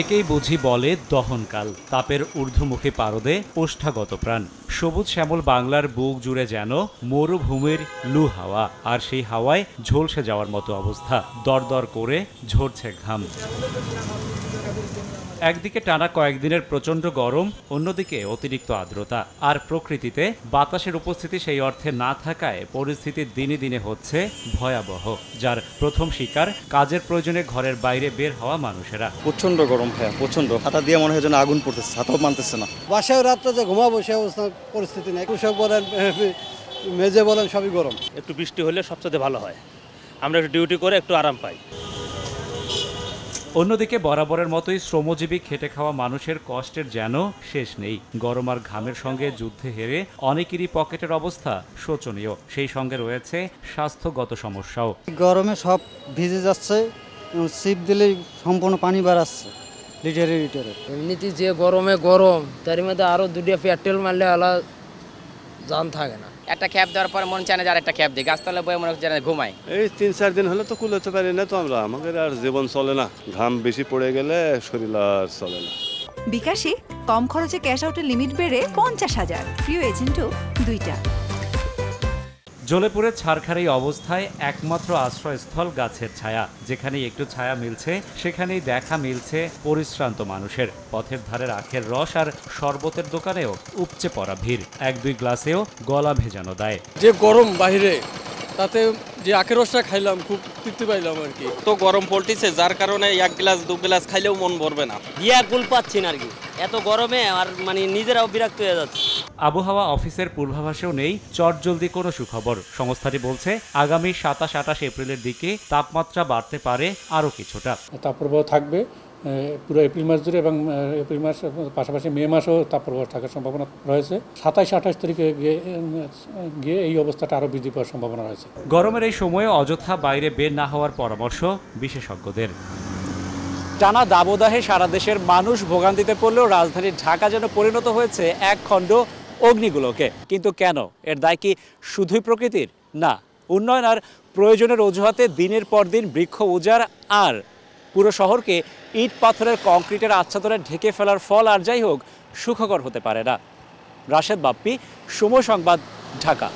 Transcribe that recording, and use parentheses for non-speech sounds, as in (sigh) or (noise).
একেই বুঝি বলে দহনকাল তাপের ঊর্ধ্বমুখী পারদে ওষ্ঠাগত প্রাণ সবুজ শ্যামল বাংলার বুক জুড়ে যেন মরুভূমির লু হাওয়া আর সেই হাওয়ায় ঝলসে যাওয়ার মতো অবস্থা দরদর করে ঝরছে ঘাম একদিকে টানা কয়েকদিনের প্রচণ্ড গরম অন্যদিকে অতিরিক্ত আর্দ্রতা আর প্রকৃতিতে বাতাসের উপস্থিতি সেই অর্থে না থাকায় পরিস্থিতি দিনে দিনে হচ্ছে ভয়াবহ যার প্রথম শিকার কাজের প্রয়োজনে ঘরের বাইরে বের হওয়া মানুষেরা প্রচণ্ড গরম ভাইয়া প্রচণ্ড হাতা দিয়ে মনে হয় যেন আগুন পড়তেছে হাতাও মানতেছে না বাসায় রাত্রে যে ঘুমাবো সে অবস্থা পরিস্থিতি নেই কৃষক বলেন (laughs) মেজে বলেন সবই গরম একটু বৃষ্টি হলে সবচেয়ে ভালো হয় আমরা একটু ডিউটি করে একটু আরাম পাই অন্যদিকে বরাবরের মতোই শ্রমজীবী খেটে খাওয়া মানুষের কষ্টের যেন শেষ নেই গরম আর ঘামের সঙ্গে যুদ্ধে হেরে অনেকেরই পকেটের অবস্থা শোচনীয় সেই সঙ্গে রয়েছে স্বাস্থ্যগত সমস্যাও গরমে সব ভিজে যাচ্ছে ছিপ দিলেই সম্পূর্ণ পানি বাড়াচ্ছে লিটারে লিটারে এমনিতে যে গরমে গরম তার মধ্যে আরও দুটো পেট্রোল মারলে আলা জান থাকে না একটা ক্যাব দেওয়ার পরে মন চায় না যে একটা ক্যাব দিই গাছতলা বয়ে মনে হচ্ছে ঘুমাই এই তিন চার দিন হলে তো কুলোতে পারি না তো আমরা আমাদের আর জীবন চলে না ঘাম বেশি পড়ে গেলে শরীর আর চলে না বিকাশে কম খরচে ক্যাশ আউটের লিমিট বেড়ে পঞ্চাশ হাজার প্রিয় এজেন্টও দুইটা জলে পড়ে ছাড়খার এই অবস্থায় একমাত্র আশ্রয়স্থল গাছের ছায়া যেখানেই একটু ছায়া মিলছে সেখানেই দেখা মিলছে পরিশ্রান্ত মানুষের পথের ধারের আখের রস আর শরবতের দোকানেও উপচে পড়া ভিড় এক দুই গ্লাসেও গলা ভেজানো দেয় যে গরম বাহিরে তাতে যে আখের রসটা খাইলাম খুব তৃপ্তি পাইলাম আর কি তো গরম পড়তেছে যার কারণে এক গ্লাস দু গ্লাস খাইলেও মন ভরবে না দিয়া গুল পাচ্ছি না আর কি এত গরমে আর মানে নিজেরাও বিরক্ত হয়ে যাচ্ছে আবহাওয়া অফিসের পূর্বাভাসেও নেই চটজলদি কোনো সুখবর সংস্থাটি বলছে আগামী সাতাশ আঠাশ এপ্রিলের দিকে তাপমাত্রা বাড়তে পারে আরও কিছুটা তাপপ্রবাহ থাকবে পুরো এপ্রিল মাস জুড়ে এবং এপ্রিল মাস পাশাপাশি মে মাসেও তাপপ্রবাহ থাকার সম্ভাবনা রয়েছে সাতাইশ আঠাশ তারিখে গিয়ে এই অবস্থাটা আরও বৃদ্ধি পাওয়ার সম্ভাবনা রয়েছে গরমের এই সময়ে অযথা বাইরে বের না হওয়ার পরামর্শ বিশেষজ্ঞদের টানা দাবদাহে সারা দেশের মানুষ ভোগান্তিতে পড়লেও রাজধানী ঢাকা যেন পরিণত হয়েছে এক খণ্ড অগ্নিগুলোকে কিন্তু কেন এর দায় কি শুধুই প্রকৃতির না উন্নয়ন আর প্রয়োজনের অজুহাতে দিনের পর দিন বৃক্ষ উজার আর পুরো শহরকে ইট পাথরের কংক্রিটের আচ্ছাদনে ঢেকে ফেলার ফল আর যাই হোক সুখকর হতে পারে না রাশেদ বাপ্পি সময় সংবাদ ঢাকা